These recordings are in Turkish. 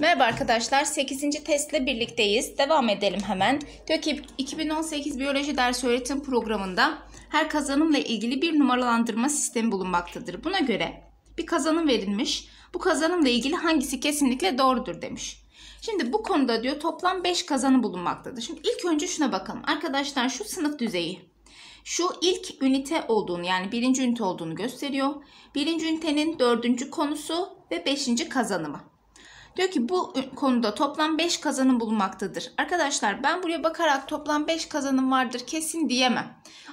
Merhaba arkadaşlar 8. testle birlikteyiz. Devam edelim hemen. Diyor ki 2018 biyoloji ders öğretim programında her kazanımla ilgili bir numaralandırma sistemi bulunmaktadır. Buna göre bir kazanım verilmiş. Bu kazanımla ilgili hangisi kesinlikle doğrudur demiş. Şimdi bu konuda diyor toplam 5 kazanı bulunmaktadır. Şimdi ilk önce şuna bakalım. Arkadaşlar şu sınıf düzeyi şu ilk ünite olduğunu yani birinci ünite olduğunu gösteriyor. Birinci ünitenin dördüncü konusu ve beşinci kazanımı. Diyor ki bu konuda toplam 5 kazanım bulunmaktadır. Arkadaşlar ben buraya bakarak toplam 5 kazanım vardır kesin diyemem.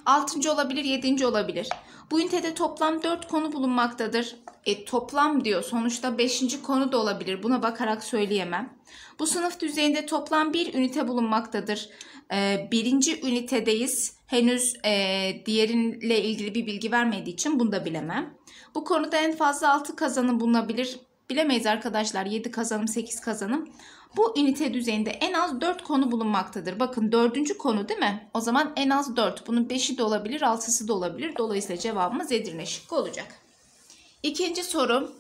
6. olabilir 7. olabilir. Bu ünitede toplam 4 konu bulunmaktadır. E, toplam diyor sonuçta 5. konu da olabilir buna bakarak söyleyemem. Bu sınıf düzeyinde toplam 1 ünite bulunmaktadır. E, birinci ünitedeyiz. Henüz e, diğerinle ilgili bir bilgi vermediği için bunu da bilemem. Bu konuda en fazla 6 kazanım bulunabilir bilemeyiz arkadaşlar 7 kazanım 8 kazanım. Bu ünite düzeyinde en az 4 konu bulunmaktadır. Bakın 4. konu değil mi? O zaman en az 4. Bunun 5'i de olabilir 6'sı da olabilir. Dolayısıyla cevabımız Edirne şıkkı olacak. İkinci sorum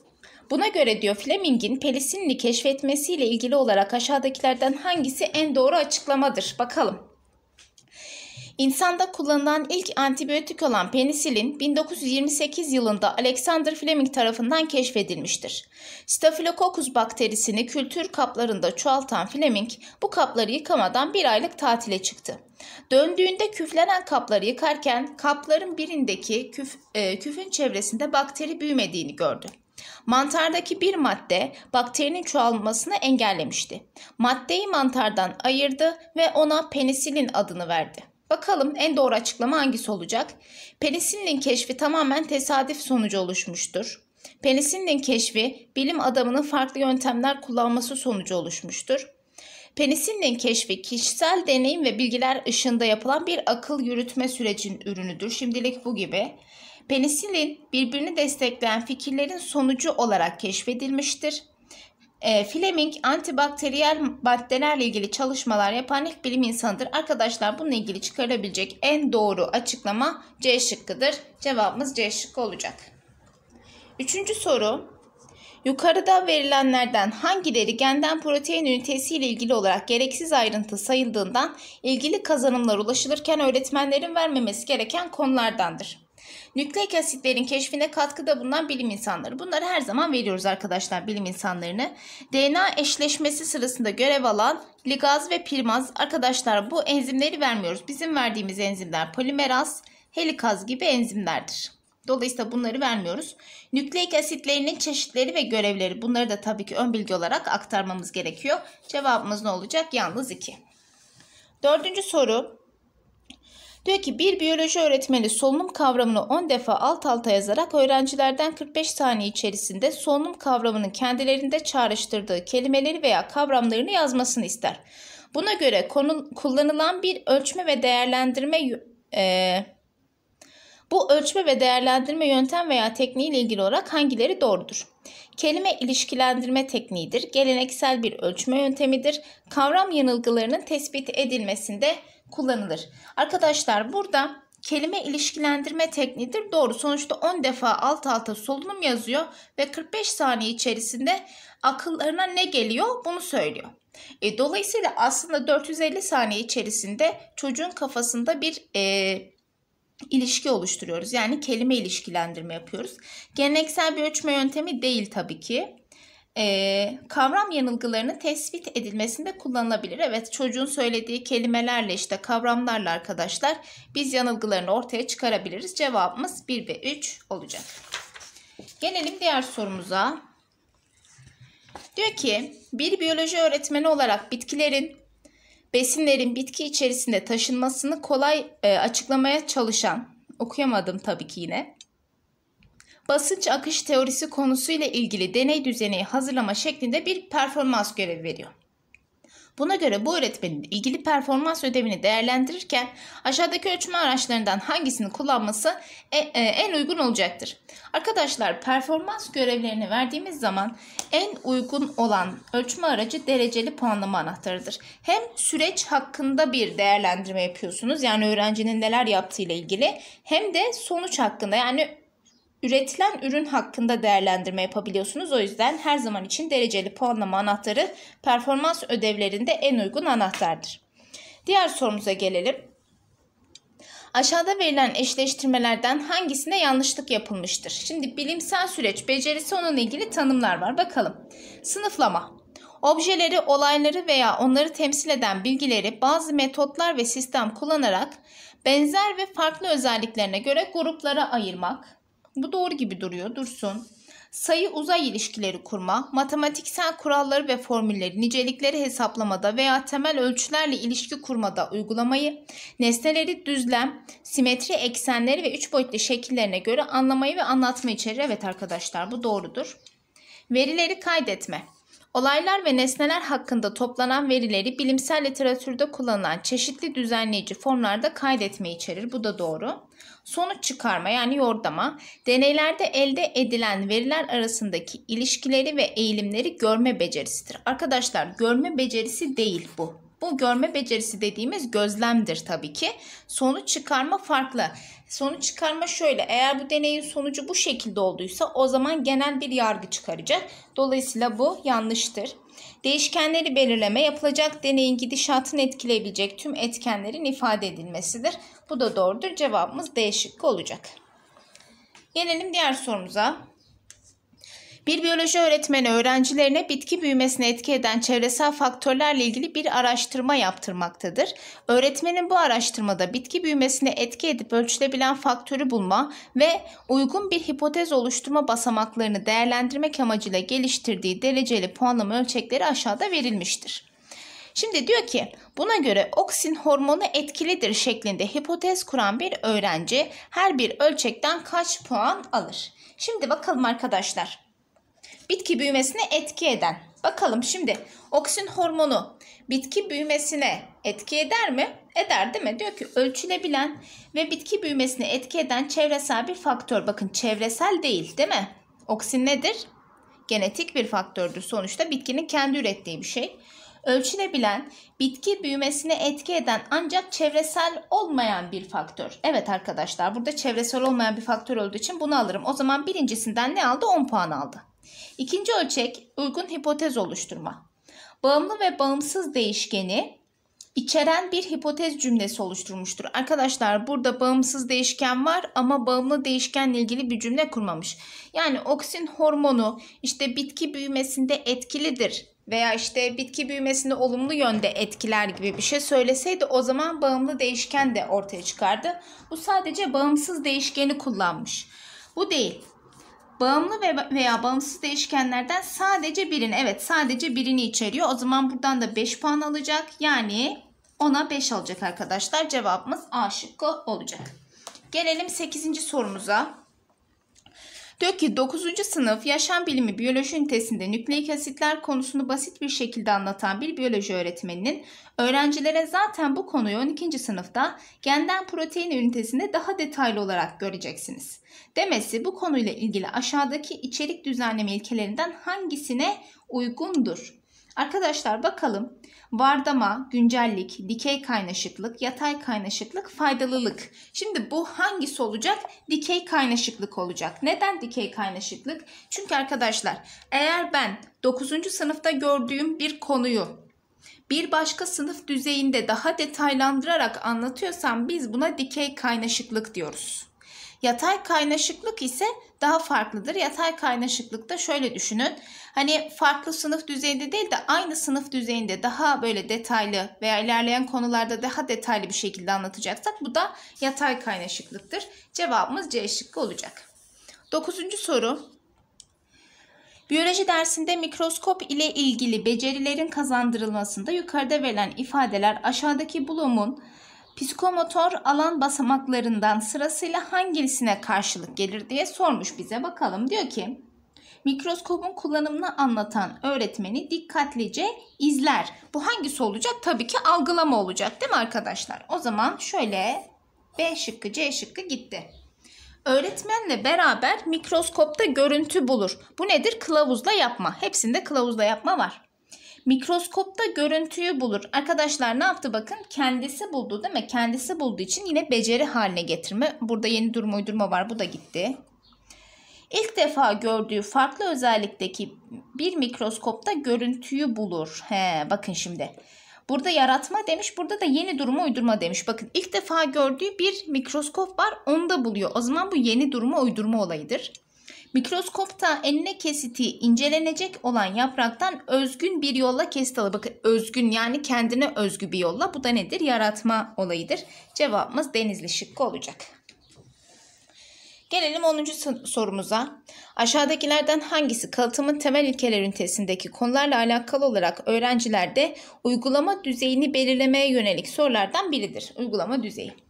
Buna göre diyor Fleming'in Pelisinli keşfetmesiyle ilgili olarak aşağıdakilerden hangisi en doğru açıklamadır? Bakalım. İnsanda kullanılan ilk antibiyotik olan penisilin 1928 yılında Alexander Fleming tarafından keşfedilmiştir. Staphylococcus bakterisini kültür kaplarında çoğaltan Fleming bu kapları yıkamadan bir aylık tatile çıktı. Döndüğünde küflenen kapları yıkarken kapların birindeki küf, e, küfün çevresinde bakteri büyümediğini gördü. Mantardaki bir madde bakterinin çoğalmasını engellemişti. Maddeyi mantardan ayırdı ve ona penisilin adını verdi. Bakalım en doğru açıklama hangisi olacak? Penisilin keşfi tamamen tesadüf sonucu oluşmuştur. Penisilin keşfi bilim adamının farklı yöntemler kullanması sonucu oluşmuştur. Penisilin keşfi kişisel deneyim ve bilgiler ışığında yapılan bir akıl yürütme sürecin ürünüdür. Şimdilik bu gibi. Penisilin birbirini destekleyen fikirlerin sonucu olarak keşfedilmiştir. E, Fleming antibakteriyel maddelerle ilgili çalışmalar yapan ilk bilim insanıdır. Arkadaşlar bununla ilgili çıkarabilecek en doğru açıklama C şıkkıdır. Cevabımız C şıkkı olacak. Üçüncü soru. Yukarıda verilenlerden hangileri genden protein ünitesi ile ilgili olarak gereksiz ayrıntı sayıldığından ilgili kazanımlar ulaşılırken öğretmenlerin vermemesi gereken konulardandır. Nükleik asitlerin keşfine katkıda bulunan bilim insanları. Bunları her zaman veriyoruz arkadaşlar bilim insanlarını. DNA eşleşmesi sırasında görev alan ligaz ve primaz. Arkadaşlar bu enzimleri vermiyoruz. Bizim verdiğimiz enzimler polimeraz, helikaz gibi enzimlerdir. Dolayısıyla bunları vermiyoruz. Nükleik asitlerinin çeşitleri ve görevleri bunları da tabii ki ön bilgi olarak aktarmamız gerekiyor. Cevabımız ne olacak? Yalnız 2. Dördüncü soru. Diyor ki bir biyoloji öğretmeni solunum kavramını 10 defa alt alta yazarak öğrencilerden 45 saniye içerisinde solunum kavramının kendilerinde çağrıştırdığı kelimeleri veya kavramlarını yazmasını ister. Buna göre konu, kullanılan bir ölçme ve değerlendirme e, bu ölçme ve değerlendirme yöntem veya tekniği ile ilgili olarak hangileri doğrudur? Kelime ilişkilendirme tekniğidir, geleneksel bir ölçme yöntemidir, kavram yanılgılarının tespit edilmesinde kullanılır. Arkadaşlar burada kelime ilişkilendirme tekniğidir. Doğru sonuçta 10 defa alt alta solunum yazıyor ve 45 saniye içerisinde akıllarına ne geliyor bunu söylüyor. E, dolayısıyla aslında 450 saniye içerisinde çocuğun kafasında bir e, ilişki oluşturuyoruz. Yani kelime ilişkilendirme yapıyoruz. Geleneksel bir ölçme yöntemi değil tabii ki e, kavram yanılgılarının tespit edilmesinde kullanılabilir. Evet çocuğun söylediği kelimelerle işte kavramlarla arkadaşlar biz yanılgılarını ortaya çıkarabiliriz. Cevabımız 1 ve 3 olacak. Gelelim diğer sorumuza. Diyor ki bir biyoloji öğretmeni olarak bitkilerin besinlerin bitki içerisinde taşınmasını kolay e, açıklamaya çalışan okuyamadım tabii ki yine basınç akış teorisi konusuyla ilgili deney düzeni hazırlama şeklinde bir performans görevi veriyor. Buna göre bu öğretmenin ilgili performans ödevini değerlendirirken aşağıdaki ölçme araçlarından hangisini kullanması e, e, en uygun olacaktır. Arkadaşlar performans görevlerini verdiğimiz zaman en uygun olan ölçme aracı dereceli puanlama anahtarıdır. Hem süreç hakkında bir değerlendirme yapıyorsunuz yani öğrencinin neler yaptığı ile ilgili hem de sonuç hakkında yani üretilen ürün hakkında değerlendirme yapabiliyorsunuz. O yüzden her zaman için dereceli puanlama anahtarı performans ödevlerinde en uygun anahtardır. Diğer sorumuza gelelim. Aşağıda verilen eşleştirmelerden hangisine yanlışlık yapılmıştır? Şimdi bilimsel süreç becerisi onunla ilgili tanımlar var. Bakalım. Sınıflama. Objeleri, olayları veya onları temsil eden bilgileri bazı metotlar ve sistem kullanarak benzer ve farklı özelliklerine göre gruplara ayırmak. Bu doğru gibi duruyor. Dursun. Sayı uzay ilişkileri kurma, matematiksel kuralları ve formülleri, nicelikleri hesaplamada veya temel ölçülerle ilişki kurmada uygulamayı, nesneleri düzlem, simetri eksenleri ve üç boyutlu şekillerine göre anlamayı ve anlatma içerir. Evet arkadaşlar bu doğrudur. Verileri kaydetme. Olaylar ve nesneler hakkında toplanan verileri bilimsel literatürde kullanılan çeşitli düzenleyici formlarda kaydetme içerir. Bu da doğru. Sonuç çıkarma yani yordama, deneylerde elde edilen veriler arasındaki ilişkileri ve eğilimleri görme becerisidir. Arkadaşlar görme becerisi değil bu. Bu görme becerisi dediğimiz gözlemdir tabii ki. Sonuç çıkarma farklı. Sonuç çıkarma şöyle. Eğer bu deneyin sonucu bu şekilde olduysa o zaman genel bir yargı çıkaracak. Dolayısıyla bu yanlıştır. Değişkenleri belirleme yapılacak deneyin gidişatını etkileyebilecek tüm etkenlerin ifade edilmesidir. Bu da doğrudur. Cevabımız D olacak. Gelelim diğer sorumuza. Bir biyoloji öğretmeni öğrencilerine bitki büyümesine etki eden çevresel faktörlerle ilgili bir araştırma yaptırmaktadır. Öğretmenin bu araştırmada bitki büyümesine etki edip ölçülebilen faktörü bulma ve uygun bir hipotez oluşturma basamaklarını değerlendirmek amacıyla geliştirdiği dereceli puanlama ölçekleri aşağıda verilmiştir. Şimdi diyor ki buna göre oksin hormonu etkilidir şeklinde hipotez kuran bir öğrenci her bir ölçekten kaç puan alır? Şimdi bakalım arkadaşlar bitki büyümesine etki eden. Bakalım şimdi oksin hormonu bitki büyümesine etki eder mi? Eder değil mi? Diyor ki ölçülebilen ve bitki büyümesine etki eden çevresel bir faktör. Bakın çevresel değil değil mi? Oksin nedir? Genetik bir faktördür. Sonuçta bitkinin kendi ürettiği bir şey. Ölçülebilen, bitki büyümesine etki eden ancak çevresel olmayan bir faktör. Evet arkadaşlar burada çevresel olmayan bir faktör olduğu için bunu alırım. O zaman birincisinden ne aldı? 10 puan aldı. İkinci ölçek uygun hipotez oluşturma. Bağımlı ve bağımsız değişkeni içeren bir hipotez cümlesi oluşturmuştur. Arkadaşlar burada bağımsız değişken var ama bağımlı değişkenle ilgili bir cümle kurmamış. Yani oksin hormonu işte bitki büyümesinde etkilidir veya işte bitki büyümesinde olumlu yönde etkiler gibi bir şey söyleseydi o zaman bağımlı değişken de ortaya çıkardı. Bu sadece bağımsız değişkeni kullanmış. Bu değil bağımlı veya bağımsız değişkenlerden sadece birini evet sadece birini içeriyor. O zaman buradan da 5 puan alacak. Yani ona 5 alacak arkadaşlar. Cevabımız A şıkkı olacak. Gelelim 8. sorumuza. Diyor ki 9. sınıf yaşam bilimi biyoloji ünitesinde nükleik asitler konusunu basit bir şekilde anlatan bir biyoloji öğretmeninin öğrencilere zaten bu konuyu 12. sınıfta genden protein ünitesinde daha detaylı olarak göreceksiniz. Demesi bu konuyla ilgili aşağıdaki içerik düzenleme ilkelerinden hangisine uygundur? Arkadaşlar bakalım vardama, güncellik, dikey kaynaşıklık, yatay kaynaşıklık, faydalılık. Şimdi bu hangisi olacak? Dikey kaynaşıklık olacak. Neden dikey kaynaşıklık? Çünkü arkadaşlar eğer ben 9. sınıfta gördüğüm bir konuyu bir başka sınıf düzeyinde daha detaylandırarak anlatıyorsam biz buna dikey kaynaşıklık diyoruz. Yatay kaynaşıklık ise daha farklıdır. Yatay kaynaşıklıkta şöyle düşünün. Hani farklı sınıf düzeyinde değil de aynı sınıf düzeyinde daha böyle detaylı veya ilerleyen konularda daha detaylı bir şekilde anlatacaksak bu da yatay kaynaşıklıktır. Cevabımız C şıkkı olacak. Dokuzuncu soru. Biyoloji dersinde mikroskop ile ilgili becerilerin kazandırılmasında yukarıda verilen ifadeler aşağıdaki bulumun psikomotor alan basamaklarından sırasıyla hangisine karşılık gelir diye sormuş bize. Bakalım diyor ki mikroskopun kullanımını anlatan öğretmeni dikkatlice izler. Bu hangisi olacak? Tabii ki algılama olacak değil mi arkadaşlar? O zaman şöyle B şıkkı C şıkkı gitti. Öğretmenle beraber mikroskopta görüntü bulur. Bu nedir? Kılavuzla yapma. Hepsinde kılavuzla yapma var. Mikroskopta görüntüyü bulur. Arkadaşlar ne yaptı bakın? Kendisi buldu değil mi? Kendisi bulduğu için yine beceri haline getirme. Burada yeni durum uydurma var. Bu da gitti. İlk defa gördüğü farklı özellikteki bir mikroskopta görüntüyü bulur. He, bakın şimdi. Burada yaratma demiş, burada da yeni durumu uydurma demiş. Bakın ilk defa gördüğü bir mikroskop var, onu da buluyor. O zaman bu yeni durumu uydurma olayıdır. Mikroskopta enine kesiti incelenecek olan yapraktan özgün bir yolla kesit alır. Bakın özgün yani kendine özgü bir yolla. Bu da nedir? Yaratma olayıdır. Cevabımız denizli şıkkı olacak. Gelelim 10. sorumuza. Aşağıdakilerden hangisi kalıtımın temel ilkeler ünitesindeki konularla alakalı olarak öğrencilerde uygulama düzeyini belirlemeye yönelik sorulardan biridir? Uygulama düzeyi.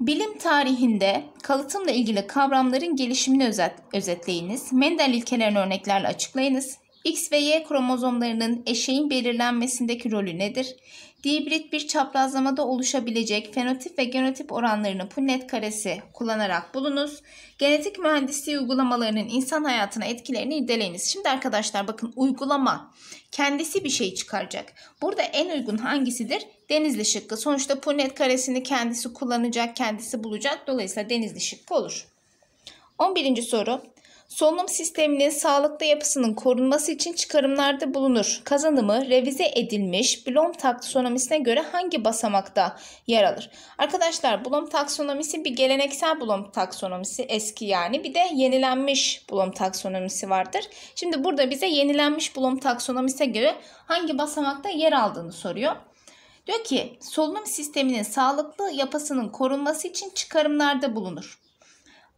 Bilim tarihinde kalıtımla ilgili kavramların gelişimini özet, özetleyiniz. Mendel ilkelerini örneklerle açıklayınız. X ve Y kromozomlarının eşeğin belirlenmesindeki rolü nedir? Dibrit bir çaprazlamada oluşabilecek fenotip ve genotip oranlarını Punnett karesi kullanarak bulunuz. Genetik mühendisliği uygulamalarının insan hayatına etkilerini irdeleyiniz. Şimdi arkadaşlar bakın uygulama kendisi bir şey çıkaracak. Burada en uygun hangisidir? Denizli şıkkı. Sonuçta punet karesini kendisi kullanacak, kendisi bulacak. Dolayısıyla denizli şıkkı olur. 11. soru. Solunum sisteminin sağlıklı yapısının korunması için çıkarımlarda bulunur. Kazanımı revize edilmiş Blom taksonomisine göre hangi basamakta yer alır? Arkadaşlar Blom taksonomisi bir geleneksel Blom taksonomisi eski yani bir de yenilenmiş Blom taksonomisi vardır. Şimdi burada bize yenilenmiş Blom taksonomisine göre hangi basamakta yer aldığını soruyor. Diyor ki solunum sisteminin sağlıklı yapısının korunması için çıkarımlarda bulunur.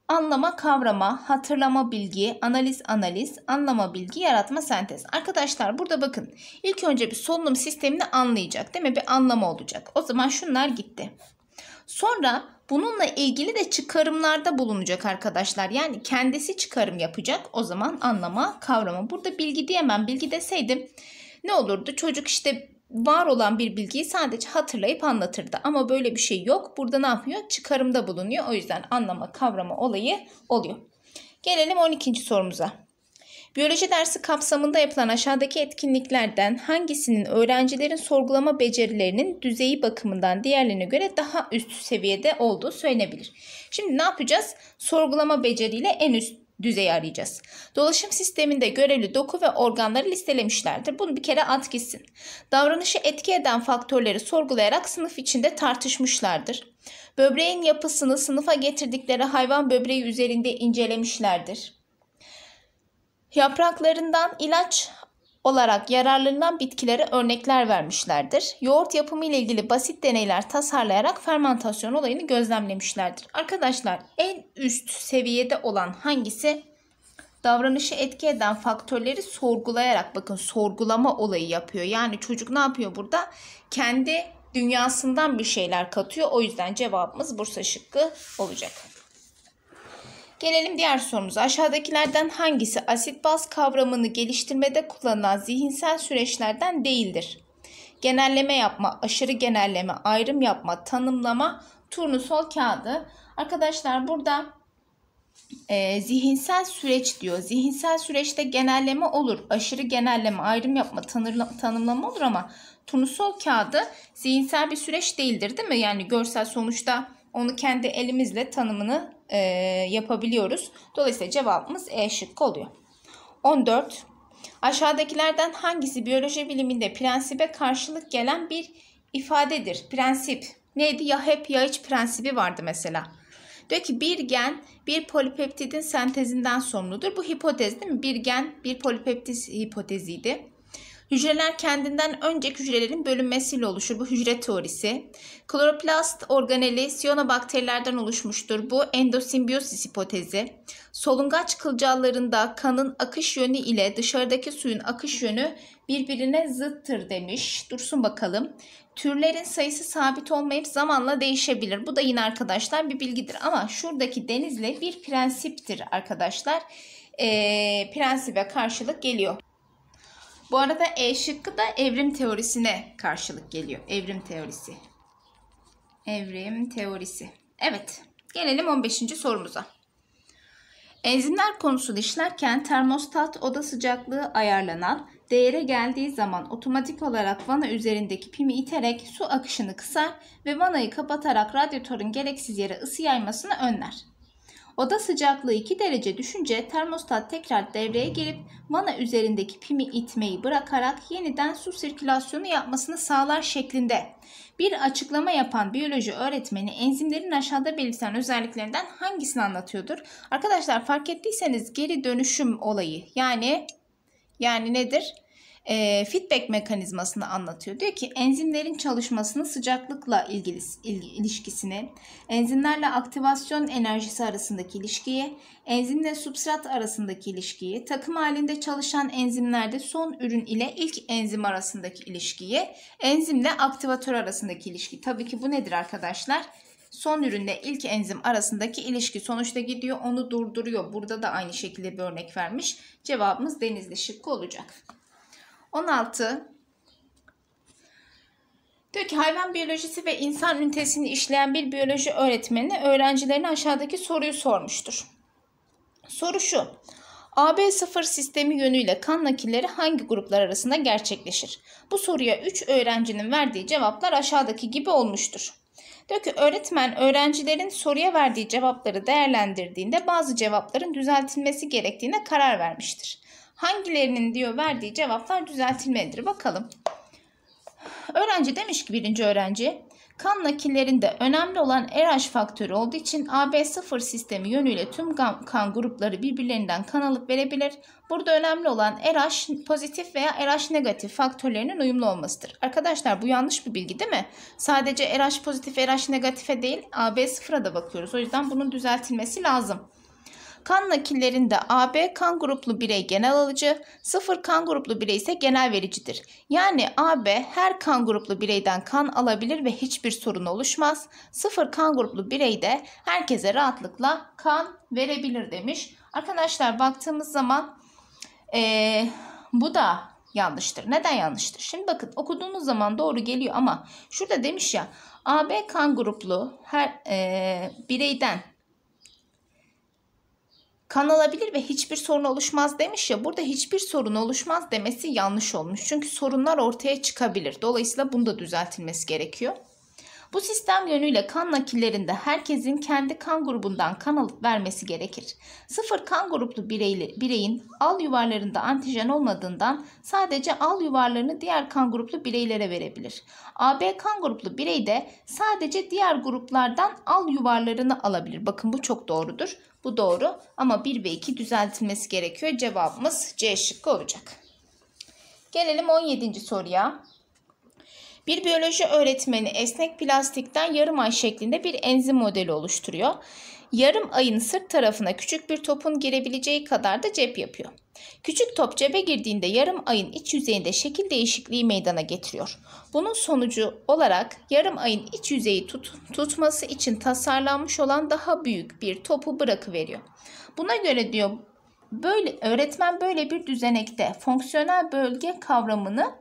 Anlama, kavrama, hatırlama, bilgi, analiz, analiz, anlama, bilgi, yaratma, sentez. Arkadaşlar burada bakın. İlk önce bir solunum sistemini anlayacak değil mi? Bir anlama olacak. O zaman şunlar gitti. Sonra bununla ilgili de çıkarımlarda bulunacak arkadaşlar. Yani kendisi çıkarım yapacak. O zaman anlama, kavrama. Burada bilgi diyemem. Bilgi deseydim ne olurdu? Çocuk işte var olan bir bilgiyi sadece hatırlayıp anlatırdı. Ama böyle bir şey yok. Burada ne yapıyor? Çıkarımda bulunuyor. O yüzden anlama kavrama olayı oluyor. Gelelim 12. sorumuza. Biyoloji dersi kapsamında yapılan aşağıdaki etkinliklerden hangisinin öğrencilerin sorgulama becerilerinin düzeyi bakımından diğerlerine göre daha üst seviyede olduğu söylenebilir? Şimdi ne yapacağız? Sorgulama beceriyle en üst düzeyi arayacağız. Dolaşım sisteminde görevli doku ve organları listelemişlerdir. Bunu bir kere at gitsin. Davranışı etki eden faktörleri sorgulayarak sınıf içinde tartışmışlardır. Böbreğin yapısını sınıfa getirdikleri hayvan böbreği üzerinde incelemişlerdir. Yapraklarından ilaç olarak yararlarından bitkilere örnekler vermişlerdir. Yoğurt yapımı ile ilgili basit deneyler tasarlayarak fermentasyon olayını gözlemlemişlerdir. Arkadaşlar en üst seviyede olan hangisi? Davranışı etki eden faktörleri sorgulayarak bakın sorgulama olayı yapıyor. Yani çocuk ne yapıyor burada? Kendi dünyasından bir şeyler katıyor. O yüzden cevabımız Bursa şıkkı olacak. Gelelim diğer sorumuza. Aşağıdakilerden hangisi asit baz kavramını geliştirmede kullanılan zihinsel süreçlerden değildir? Genelleme yapma, aşırı genelleme, ayrım yapma, tanımlama, turnusol kağıdı. Arkadaşlar burada e, zihinsel süreç diyor. Zihinsel süreçte genelleme olur. Aşırı genelleme, ayrım yapma, tanırla, tanımlama olur ama turnusol kağıdı zihinsel bir süreç değildir değil mi? Yani görsel sonuçta onu kendi elimizle tanımını e, yapabiliyoruz. Dolayısıyla cevabımız E şıkkı oluyor. 14. Aşağıdakilerden hangisi biyoloji biliminde prensibe karşılık gelen bir ifadedir? Prensip. Neydi? Ya hep ya hiç prensibi vardı mesela. Diyor ki bir gen bir polipeptidin sentezinden sorumludur. Bu hipotez değil mi? Bir gen bir polipeptid hipoteziydi. Hücreler kendinden önce hücrelerin bölünmesiyle oluşur. Bu hücre teorisi. Kloroplast organeli siyonobakterilerden oluşmuştur. Bu endosimbiyosis hipotezi. Solungaç kılcallarında kanın akış yönü ile dışarıdaki suyun akış yönü birbirine zıttır demiş. Dursun bakalım. Türlerin sayısı sabit olmayıp zamanla değişebilir. Bu da yine arkadaşlar bir bilgidir. Ama şuradaki denizle bir prensiptir arkadaşlar. Ee, prensibe karşılık geliyor. Bu arada E şıkkı da evrim teorisine karşılık geliyor. Evrim teorisi. Evrim teorisi. Evet, gelelim 15. sorumuza. Enzimler konusunu işlerken termostat oda sıcaklığı ayarlanan değere geldiği zaman otomatik olarak vana üzerindeki pimi iterek su akışını kısar ve vanayı kapatarak radyatörün gereksiz yere ısı yaymasını önler. Oda sıcaklığı 2 derece düşünce termostat tekrar devreye girip vana üzerindeki pimi itmeyi bırakarak yeniden su sirkülasyonu yapmasını sağlar şeklinde. Bir açıklama yapan biyoloji öğretmeni enzimlerin aşağıda belirtilen özelliklerinden hangisini anlatıyordur? Arkadaşlar fark ettiyseniz geri dönüşüm olayı yani yani nedir? e, feedback mekanizmasını anlatıyor. Diyor ki enzimlerin çalışmasını sıcaklıkla ilgili il, ilişkisini, enzimlerle aktivasyon enerjisi arasındaki ilişkiyi, enzimle substrat arasındaki ilişkiyi, takım halinde çalışan enzimlerde son ürün ile ilk enzim arasındaki ilişkiyi, enzimle aktivatör arasındaki ilişki. Tabii ki bu nedir arkadaşlar? son ürünle ilk enzim arasındaki ilişki sonuçta gidiyor onu durduruyor. Burada da aynı şekilde bir örnek vermiş. Cevabımız denizli şıkkı olacak. 16. Diyor ki hayvan biyolojisi ve insan ünitesini işleyen bir biyoloji öğretmeni öğrencilerine aşağıdaki soruyu sormuştur. Soru şu. AB0 sistemi yönüyle kan nakilleri hangi gruplar arasında gerçekleşir? Bu soruya 3 öğrencinin verdiği cevaplar aşağıdaki gibi olmuştur. Diyor ki öğretmen öğrencilerin soruya verdiği cevapları değerlendirdiğinde bazı cevapların düzeltilmesi gerektiğine karar vermiştir. Hangilerinin diyor verdiği cevaplar düzeltilmelidir. Bakalım. Öğrenci demiş ki birinci öğrenci kan nakillerinde önemli olan RH faktörü olduğu için AB0 sistemi yönüyle tüm kan grupları birbirlerinden kan alıp verebilir. Burada önemli olan RH pozitif veya RH negatif faktörlerinin uyumlu olmasıdır. Arkadaşlar bu yanlış bir bilgi değil mi? Sadece RH pozitif RH negatife değil AB0'a da bakıyoruz. O yüzden bunun düzeltilmesi lazım. Kan nakillerinde AB kan gruplu birey genel alıcı, sıfır kan gruplu birey ise genel vericidir. Yani AB her kan gruplu bireyden kan alabilir ve hiçbir sorun oluşmaz. Sıfır kan gruplu birey de herkese rahatlıkla kan verebilir demiş. Arkadaşlar baktığımız zaman ee, bu da yanlıştır. Neden yanlıştır? Şimdi bakın okuduğunuz zaman doğru geliyor ama şurada demiş ya AB kan gruplu her e, bireyden kan alabilir ve hiçbir sorun oluşmaz demiş ya burada hiçbir sorun oluşmaz demesi yanlış olmuş. Çünkü sorunlar ortaya çıkabilir. Dolayısıyla bunu da düzeltilmesi gerekiyor. Bu sistem yönüyle kan nakillerinde herkesin kendi kan grubundan kan alıp vermesi gerekir. Sıfır kan gruplu bireyli, bireyin al yuvarlarında antijen olmadığından sadece al yuvarlarını diğer kan gruplu bireylere verebilir. AB kan gruplu birey de sadece diğer gruplardan al yuvarlarını alabilir. Bakın bu çok doğrudur. Bu doğru ama 1 ve 2 düzeltilmesi gerekiyor. Cevabımız C şıkkı olacak. Gelelim 17. soruya. Bir biyoloji öğretmeni esnek plastikten yarım ay şeklinde bir enzim modeli oluşturuyor. Yarım ayın sırt tarafına küçük bir topun girebileceği kadar da cep yapıyor. Küçük top cebe girdiğinde yarım ayın iç yüzeyinde şekil değişikliği meydana getiriyor. Bunun sonucu olarak yarım ayın iç yüzeyi tut, tutması için tasarlanmış olan daha büyük bir topu bırakıveriyor. Buna göre diyor böyle öğretmen böyle bir düzenekte fonksiyonel bölge kavramını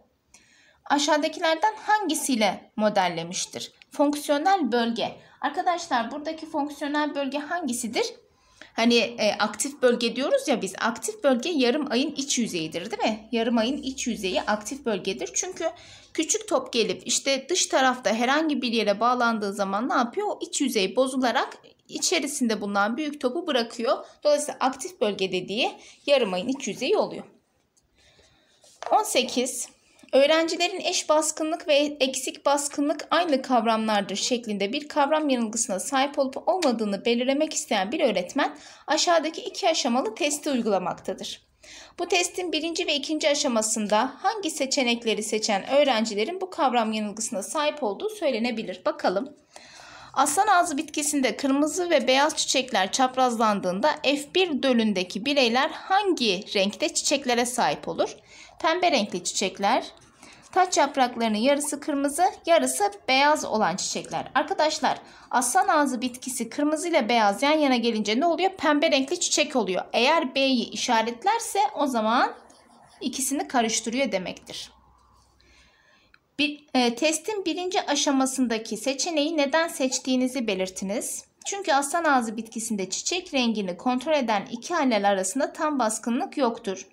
aşağıdakilerden hangisiyle modellemiştir? Fonksiyonel bölge. Arkadaşlar buradaki fonksiyonel bölge hangisidir? Hani e, aktif bölge diyoruz ya biz aktif bölge yarım ayın iç yüzeyidir değil mi? Yarım ayın iç yüzeyi aktif bölgedir. Çünkü küçük top gelip işte dış tarafta herhangi bir yere bağlandığı zaman ne yapıyor? O iç yüzey bozularak içerisinde bulunan büyük topu bırakıyor. Dolayısıyla aktif bölge dediği yarım ayın iç yüzeyi oluyor. 18 Öğrencilerin eş baskınlık ve eksik baskınlık aynı kavramlardır şeklinde bir kavram yanılgısına sahip olup olmadığını belirlemek isteyen bir öğretmen aşağıdaki iki aşamalı testi uygulamaktadır. Bu testin birinci ve ikinci aşamasında hangi seçenekleri seçen öğrencilerin bu kavram yanılgısına sahip olduğu söylenebilir. Bakalım. Aslan ağzı bitkisinde kırmızı ve beyaz çiçekler çaprazlandığında F1 dölündeki bireyler hangi renkte çiçeklere sahip olur? pembe renkli çiçekler. Taç yapraklarının yarısı kırmızı, yarısı beyaz olan çiçekler. Arkadaşlar aslan ağzı bitkisi kırmızı ile beyaz yan yana gelince ne oluyor? Pembe renkli çiçek oluyor. Eğer B'yi işaretlerse o zaman ikisini karıştırıyor demektir. Bir, e, testin birinci aşamasındaki seçeneği neden seçtiğinizi belirtiniz. Çünkü aslan ağzı bitkisinde çiçek rengini kontrol eden iki alel arasında tam baskınlık yoktur.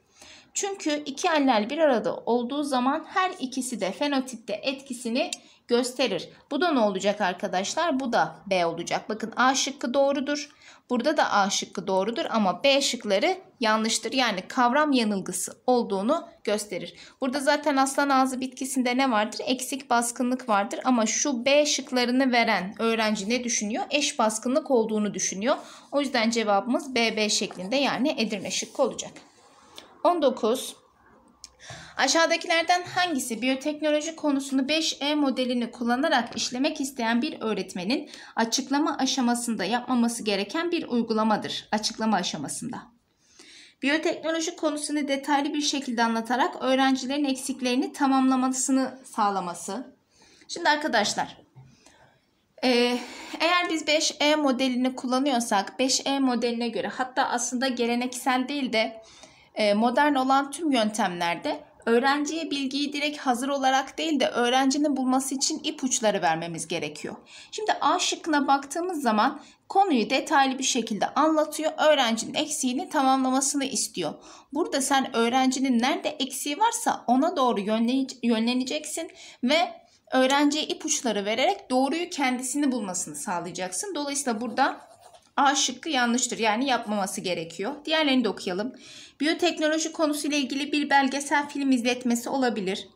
Çünkü iki allel bir arada olduğu zaman her ikisi de fenotipte etkisini gösterir. Bu da ne olacak arkadaşlar? Bu da B olacak. Bakın A şıkkı doğrudur. Burada da A şıkkı doğrudur ama B şıkları yanlıştır. Yani kavram yanılgısı olduğunu gösterir. Burada zaten aslan ağzı bitkisinde ne vardır? Eksik baskınlık vardır ama şu B şıklarını veren öğrenci ne düşünüyor? Eş baskınlık olduğunu düşünüyor. O yüzden cevabımız BB şeklinde yani Edirne şıkkı olacak. 19. Aşağıdakilerden hangisi biyoteknoloji konusunu 5E modelini kullanarak işlemek isteyen bir öğretmenin açıklama aşamasında yapmaması gereken bir uygulamadır? Açıklama aşamasında. Biyoteknoloji konusunu detaylı bir şekilde anlatarak öğrencilerin eksiklerini tamamlamasını sağlaması. Şimdi arkadaşlar e, eğer biz 5E modelini kullanıyorsak 5E modeline göre hatta aslında geleneksel değil de e, modern olan tüm yöntemlerde öğrenciye bilgiyi direkt hazır olarak değil de öğrencinin bulması için ipuçları vermemiz gerekiyor. Şimdi A şıkkına baktığımız zaman konuyu detaylı bir şekilde anlatıyor. Öğrencinin eksiğini tamamlamasını istiyor. Burada sen öğrencinin nerede eksiği varsa ona doğru yönleneceksin ve öğrenciye ipuçları vererek doğruyu kendisini bulmasını sağlayacaksın. Dolayısıyla burada A şıkkı yanlıştır. Yani yapmaması gerekiyor. Diğerlerini de okuyalım. Biyoteknoloji konusuyla ilgili bir belgesel film izletmesi olabilir.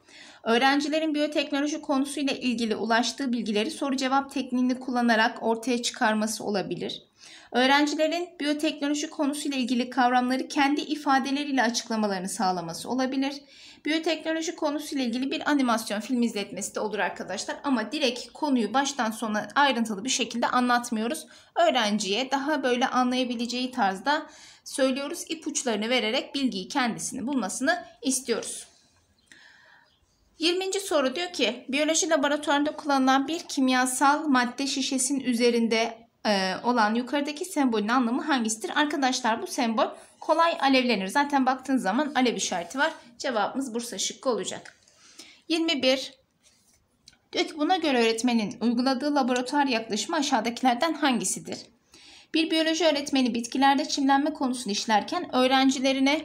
Öğrencilerin biyoteknoloji konusuyla ilgili ulaştığı bilgileri soru cevap tekniğini kullanarak ortaya çıkarması olabilir. Öğrencilerin biyoteknoloji konusuyla ilgili kavramları kendi ifadeleriyle açıklamalarını sağlaması olabilir. Biyoteknoloji konusuyla ilgili bir animasyon film izletmesi de olur arkadaşlar ama direkt konuyu baştan sona ayrıntılı bir şekilde anlatmıyoruz. Öğrenciye daha böyle anlayabileceği tarzda söylüyoruz, ipuçlarını vererek bilgiyi kendisini bulmasını istiyoruz. 20. soru diyor ki biyoloji laboratuvarında kullanılan bir kimyasal madde şişesinin üzerinde e, olan yukarıdaki sembolün anlamı hangisidir? Arkadaşlar bu sembol kolay alevlenir. Zaten baktığınız zaman alev işareti var. Cevabımız Bursa şıkkı olacak. 21. Diyor ki buna göre öğretmenin uyguladığı laboratuvar yaklaşımı aşağıdakilerden hangisidir? Bir biyoloji öğretmeni bitkilerde çimlenme konusunu işlerken öğrencilerine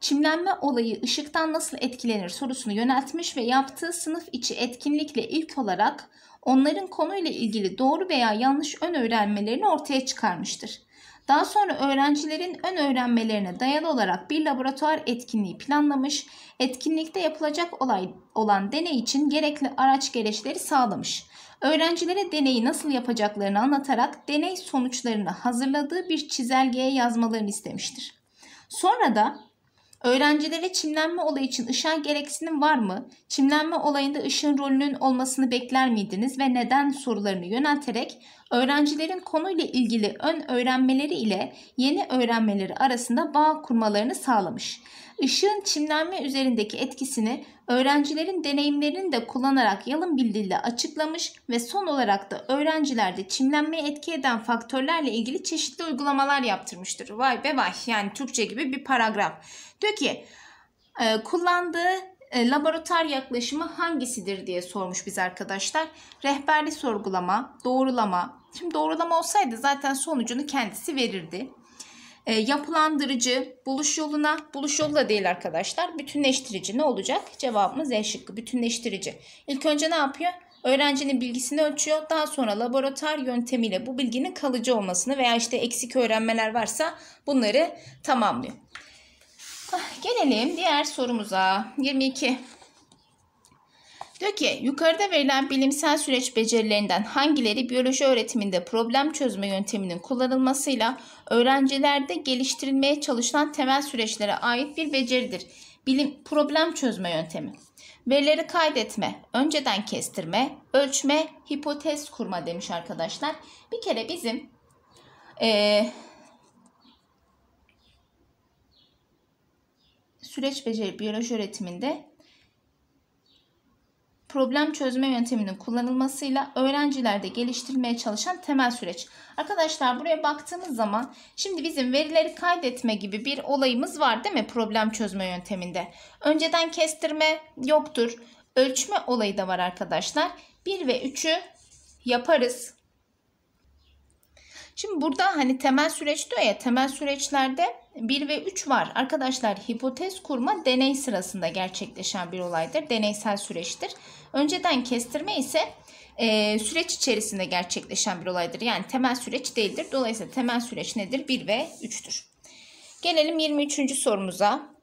çimlenme olayı ışıktan nasıl etkilenir sorusunu yöneltmiş ve yaptığı sınıf içi etkinlikle ilk olarak onların konuyla ilgili doğru veya yanlış ön öğrenmelerini ortaya çıkarmıştır. Daha sonra öğrencilerin ön öğrenmelerine dayalı olarak bir laboratuvar etkinliği planlamış, etkinlikte yapılacak olay olan deney için gerekli araç gereçleri sağlamış. Öğrencilere deneyi nasıl yapacaklarını anlatarak deney sonuçlarını hazırladığı bir çizelgeye yazmalarını istemiştir. Sonra da Öğrencilere çimlenme olayı için ışığa gereksinim var mı? Çimlenme olayında ışığın rolünün olmasını bekler miydiniz ve neden sorularını yönelterek öğrencilerin konuyla ilgili ön öğrenmeleri ile yeni öğrenmeleri arasında bağ kurmalarını sağlamış. Işığın çimlenme üzerindeki etkisini öğrencilerin deneyimlerini de kullanarak yalın bir dille açıklamış ve son olarak da öğrencilerde çimlenmeye etki eden faktörlerle ilgili çeşitli uygulamalar yaptırmıştır. Vay be vay yani Türkçe gibi bir paragraf. Diyor ki e, kullandığı e, laboratuvar yaklaşımı hangisidir diye sormuş biz arkadaşlar. Rehberli sorgulama, doğrulama. Şimdi doğrulama olsaydı zaten sonucunu kendisi verirdi e, yapılandırıcı, buluş yoluna, buluş yolu da değil arkadaşlar. Bütünleştirici ne olacak? Cevabımız en şıkkı bütünleştirici. İlk önce ne yapıyor? Öğrencinin bilgisini ölçüyor. Daha sonra laboratuvar yöntemiyle bu bilginin kalıcı olmasını veya işte eksik öğrenmeler varsa bunları tamamlıyor. Ah, gelelim diğer sorumuza. 22. Diyor ki yukarıda verilen bilimsel süreç becerilerinden hangileri biyoloji öğretiminde problem çözme yönteminin kullanılmasıyla öğrencilerde geliştirilmeye çalışılan temel süreçlere ait bir beceridir. Bilim problem çözme yöntemi. Verileri kaydetme, önceden kestirme, ölçme, hipotez kurma demiş arkadaşlar. Bir kere bizim ee, süreç beceri biyoloji öğretiminde problem çözme yönteminin kullanılmasıyla öğrencilerde geliştirmeye çalışan temel süreç. Arkadaşlar buraya baktığımız zaman şimdi bizim verileri kaydetme gibi bir olayımız var değil mi problem çözme yönteminde? Önceden kestirme yoktur. Ölçme olayı da var arkadaşlar. 1 ve 3'ü yaparız. Şimdi burada hani temel süreç diyor ya temel süreçlerde 1 ve 3 var. Arkadaşlar hipotez kurma deney sırasında gerçekleşen bir olaydır. Deneysel süreçtir. Önceden kestirme ise e, süreç içerisinde gerçekleşen bir olaydır. Yani temel süreç değildir. Dolayısıyla temel süreç nedir? 1 ve 3'tür. Gelelim 23. sorumuza.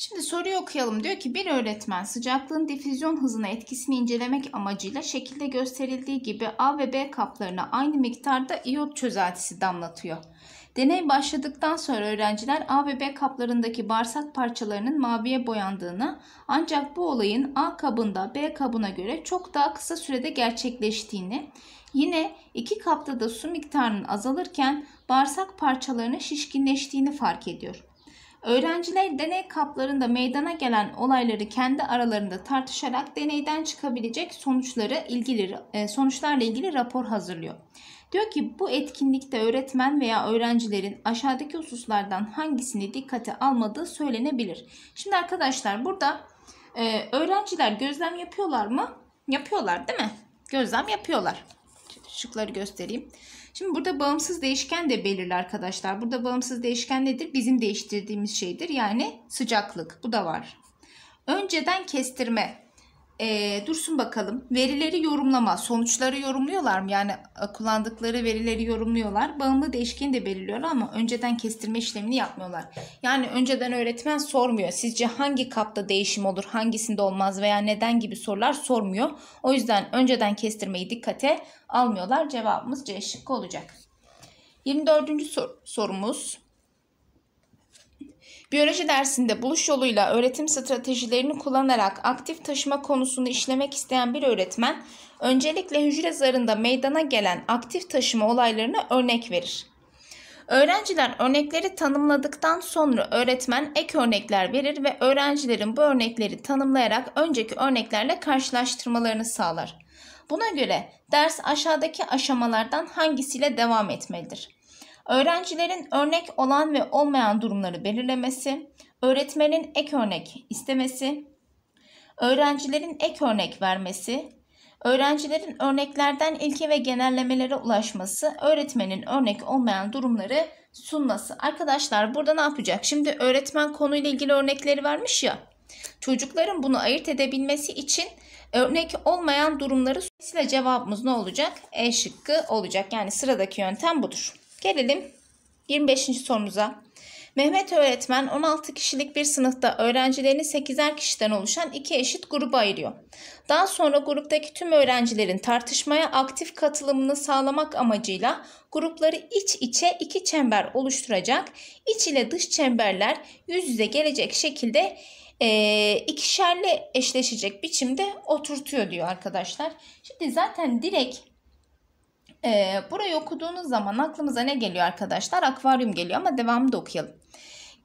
Şimdi soruyu okuyalım. Diyor ki bir öğretmen sıcaklığın difüzyon hızına etkisini incelemek amacıyla şekilde gösterildiği gibi A ve B kaplarına aynı miktarda iyot çözeltisi damlatıyor. Deney başladıktan sonra öğrenciler A ve B kaplarındaki bağırsak parçalarının maviye boyandığını ancak bu olayın A kabında B kabına göre çok daha kısa sürede gerçekleştiğini, yine iki kapta da su miktarının azalırken bağırsak parçalarının şişkinleştiğini fark ediyor. Öğrenciler deney kaplarında meydana gelen olayları kendi aralarında tartışarak deneyden çıkabilecek sonuçları ilgili e, sonuçlarla ilgili rapor hazırlıyor. Diyor ki bu etkinlikte öğretmen veya öğrencilerin aşağıdaki hususlardan hangisini dikkate almadığı söylenebilir. Şimdi arkadaşlar burada e, öğrenciler gözlem yapıyorlar mı? Yapıyorlar değil mi? Gözlem yapıyorlar. Şıkları göstereyim. Şimdi burada bağımsız değişken de belirli arkadaşlar. Burada bağımsız değişken nedir? Bizim değiştirdiğimiz şeydir. Yani sıcaklık. Bu da var. Önceden kestirme e, dursun bakalım verileri yorumlama sonuçları yorumluyorlar mı yani e, kullandıkları verileri yorumluyorlar bağımlı değişkeni de belirliyor ama önceden kestirme işlemini yapmıyorlar yani önceden öğretmen sormuyor sizce hangi kapta değişim olur hangisinde olmaz veya neden gibi sorular sormuyor o yüzden önceden kestirmeyi dikkate almıyorlar cevabımız C şıkkı olacak 24. Sor sorumuz Biyoloji dersinde buluş yoluyla öğretim stratejilerini kullanarak aktif taşıma konusunu işlemek isteyen bir öğretmen, öncelikle hücre zarında meydana gelen aktif taşıma olaylarına örnek verir. Öğrenciler örnekleri tanımladıktan sonra öğretmen ek örnekler verir ve öğrencilerin bu örnekleri tanımlayarak önceki örneklerle karşılaştırmalarını sağlar. Buna göre ders aşağıdaki aşamalardan hangisiyle devam etmelidir? Öğrencilerin örnek olan ve olmayan durumları belirlemesi, öğretmenin ek örnek istemesi, öğrencilerin ek örnek vermesi, öğrencilerin örneklerden ilke ve genellemelere ulaşması, öğretmenin örnek olmayan durumları sunması. Arkadaşlar burada ne yapacak? Şimdi öğretmen konuyla ilgili örnekleri vermiş ya. Çocukların bunu ayırt edebilmesi için örnek olmayan durumları sunmasıyla cevabımız ne olacak? E şıkkı olacak. Yani sıradaki yöntem budur. Gelelim 25. sorumuza. Mehmet öğretmen 16 kişilik bir sınıfta öğrencilerini 8'er kişiden oluşan iki eşit gruba ayırıyor. Daha sonra gruptaki tüm öğrencilerin tartışmaya aktif katılımını sağlamak amacıyla grupları iç içe iki çember oluşturacak. İç ile dış çemberler yüz yüze gelecek şekilde e, ikişerli eşleşecek biçimde oturtuyor diyor arkadaşlar. Şimdi zaten direkt e, burayı okuduğunuz zaman aklımıza ne geliyor arkadaşlar? Akvaryum geliyor ama devamını da okuyalım.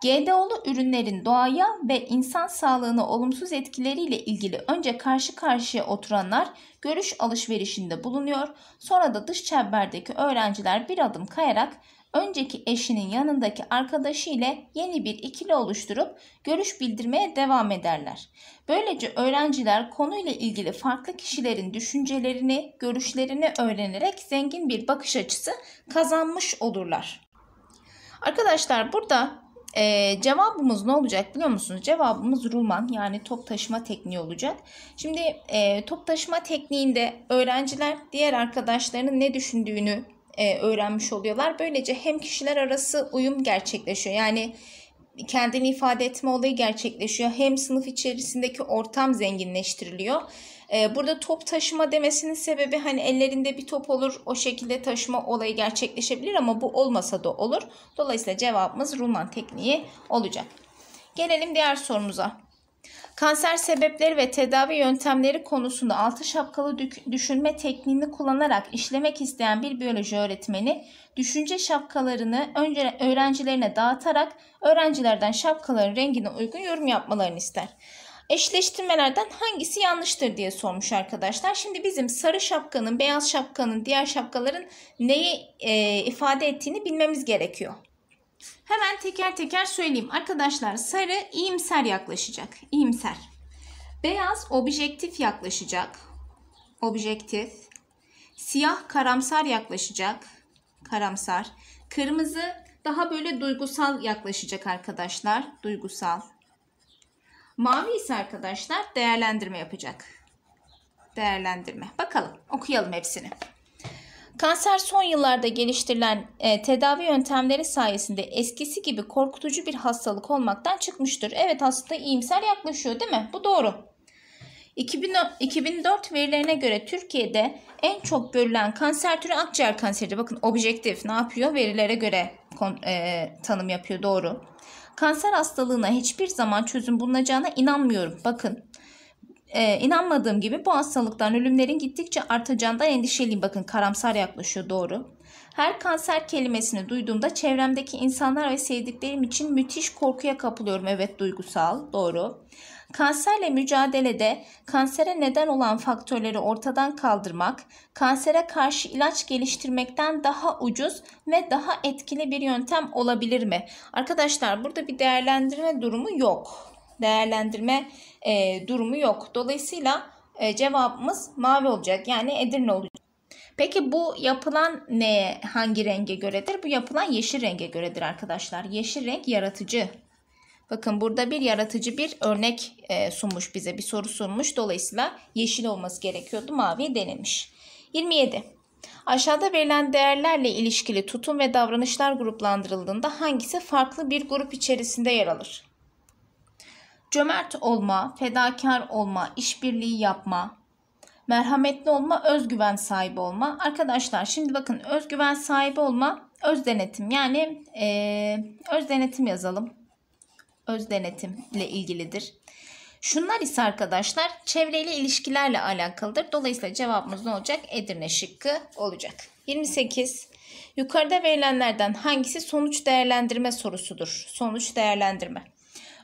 GDO'lu ürünlerin doğaya ve insan sağlığına olumsuz etkileriyle ilgili önce karşı karşıya oturanlar görüş alışverişinde bulunuyor. Sonra da dış çemberdeki öğrenciler bir adım kayarak önceki eşinin yanındaki arkadaşı ile yeni bir ikili oluşturup görüş bildirmeye devam ederler. Böylece öğrenciler konuyla ilgili farklı kişilerin düşüncelerini, görüşlerini öğrenerek zengin bir bakış açısı kazanmış olurlar. Arkadaşlar burada ee, cevabımız ne olacak biliyor musunuz? Cevabımız rulman yani top taşıma tekniği olacak. Şimdi e, top taşıma tekniğinde öğrenciler diğer arkadaşlarının ne düşündüğünü e, öğrenmiş oluyorlar. Böylece hem kişiler arası uyum gerçekleşiyor. Yani kendini ifade etme olayı gerçekleşiyor. Hem sınıf içerisindeki ortam zenginleştiriliyor. Ee, burada top taşıma demesinin sebebi hani ellerinde bir top olur o şekilde taşıma olayı gerçekleşebilir ama bu olmasa da olur. Dolayısıyla cevabımız Ruman tekniği olacak. Gelelim diğer sorumuza. Kanser sebepleri ve tedavi yöntemleri konusunda altı şapkalı düşünme tekniğini kullanarak işlemek isteyen bir biyoloji öğretmeni düşünce şapkalarını önce öğrencilerine dağıtarak öğrencilerden şapkaların rengine uygun yorum yapmalarını ister. Eşleştirmelerden hangisi yanlıştır diye sormuş arkadaşlar. Şimdi bizim sarı şapkanın, beyaz şapkanın, diğer şapkaların neyi e, ifade ettiğini bilmemiz gerekiyor. Hemen teker teker söyleyeyim. Arkadaşlar sarı iyimser yaklaşacak. İyimser. Beyaz objektif yaklaşacak. Objektif. Siyah karamsar yaklaşacak. Karamsar. Kırmızı daha böyle duygusal yaklaşacak arkadaşlar. Duygusal. Mavi ise arkadaşlar değerlendirme yapacak. Değerlendirme. Bakalım okuyalım hepsini. Kanser son yıllarda geliştirilen e, tedavi yöntemleri sayesinde eskisi gibi korkutucu bir hastalık olmaktan çıkmıştır. Evet hasta iyimser yaklaşıyor değil mi? Bu doğru. 2004 verilerine göre Türkiye'de en çok görülen kanser türü akciğer kanseri. Bakın objektif ne yapıyor? Verilere göre e, tanım yapıyor doğru. Kanser hastalığına hiçbir zaman çözüm bulunacağına inanmıyorum. Bakın e, inanmadığım gibi bu hastalıktan ölümlerin gittikçe artacağından endişeliyim. Bakın karamsar yaklaşıyor doğru. Her kanser kelimesini duyduğumda çevremdeki insanlar ve sevdiklerim için müthiş korkuya kapılıyorum. Evet duygusal doğru. Kanserle mücadelede kansere neden olan faktörleri ortadan kaldırmak, kansere karşı ilaç geliştirmekten daha ucuz ve daha etkili bir yöntem olabilir mi? Arkadaşlar burada bir değerlendirme durumu yok değerlendirme e, durumu yok. Dolayısıyla e, cevabımız mavi olacak. Yani Edirne olacak. Peki bu yapılan ne hangi renge göredir? Bu yapılan yeşil renge göredir arkadaşlar. Yeşil renk yaratıcı. Bakın burada bir yaratıcı bir örnek e, sunmuş bize bir soru sunmuş. Dolayısıyla yeşil olması gerekiyordu. Mavi denilmiş. 27. Aşağıda verilen değerlerle ilişkili tutum ve davranışlar gruplandırıldığında hangisi farklı bir grup içerisinde yer alır? Cömert olma, fedakar olma, işbirliği yapma, merhametli olma, özgüven sahibi olma. Arkadaşlar şimdi bakın özgüven sahibi olma, öz denetim yani e, öz denetim yazalım. Öz denetimle ilgilidir. Şunlar ise arkadaşlar çevreyle ilişkilerle alakalıdır. Dolayısıyla cevabımız ne olacak? Edirne şıkkı olacak. 28. Yukarıda verilenlerden hangisi sonuç değerlendirme sorusudur? Sonuç değerlendirme.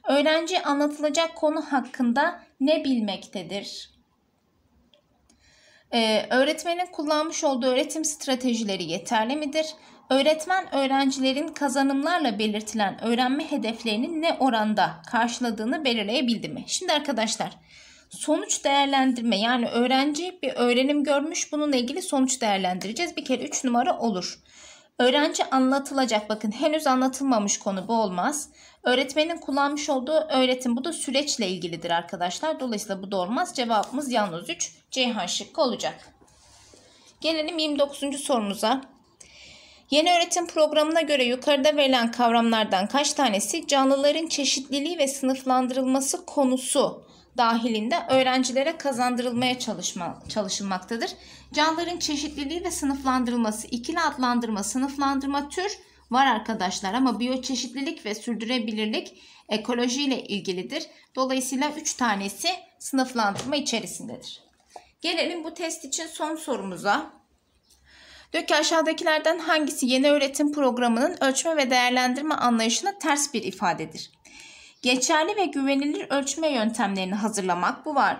Öğrenci anlatılacak konu hakkında ne bilmektedir? Ee, öğretmenin kullanmış olduğu öğretim stratejileri yeterli midir? Öğretmen öğrencilerin kazanımlarla belirtilen öğrenme hedeflerinin ne oranda karşıladığını belirleyebildi mi? Şimdi arkadaşlar sonuç değerlendirme yani öğrenci bir öğrenim görmüş bununla ilgili sonuç değerlendireceğiz. Bir kere 3 numara olur. Öğrenci anlatılacak bakın henüz anlatılmamış konu bu olmaz. Öğretmenin kullanmış olduğu öğretim bu da süreçle ilgilidir arkadaşlar. Dolayısıyla bu da olmaz. Cevabımız yalnız 3 Ceyhan şıkkı olacak. Gelelim 29. sorumuza. Yeni öğretim programına göre yukarıda verilen kavramlardan kaç tanesi canlıların çeşitliliği ve sınıflandırılması konusu dahilinde öğrencilere kazandırılmaya çalışma, çalışılmaktadır. Canlıların çeşitliliği ve sınıflandırılması, ikili adlandırma, sınıflandırma tür var arkadaşlar ama biyoçeşitlilik ve sürdürülebilirlik ekolojiyle ilgilidir. Dolayısıyla 3 tanesi sınıflandırma içerisindedir. Gelelim bu test için son sorumuza. Diyor ki aşağıdakilerden hangisi yeni öğretim programının ölçme ve değerlendirme anlayışına ters bir ifadedir? Geçerli ve güvenilir ölçme yöntemlerini hazırlamak bu var.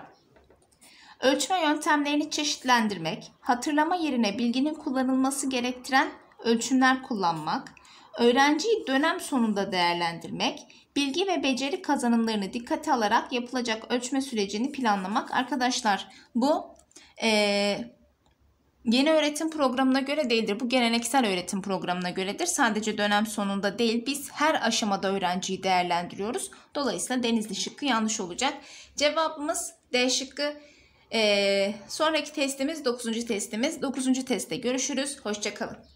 Ölçme yöntemlerini çeşitlendirmek, hatırlama yerine bilginin kullanılması gerektiren ölçümler kullanmak, öğrenciyi dönem sonunda değerlendirmek, bilgi ve beceri kazanımlarını dikkate alarak yapılacak ölçme sürecini planlamak. Arkadaşlar bu e, yeni öğretim programına göre değildir. Bu geleneksel öğretim programına göredir. Sadece dönem sonunda değil biz her aşamada öğrenciyi değerlendiriyoruz. Dolayısıyla denizli şıkkı yanlış olacak. Cevabımız D şıkkı. Ee, sonraki testimiz 9. testimiz. 9. testte görüşürüz. Hoşçakalın.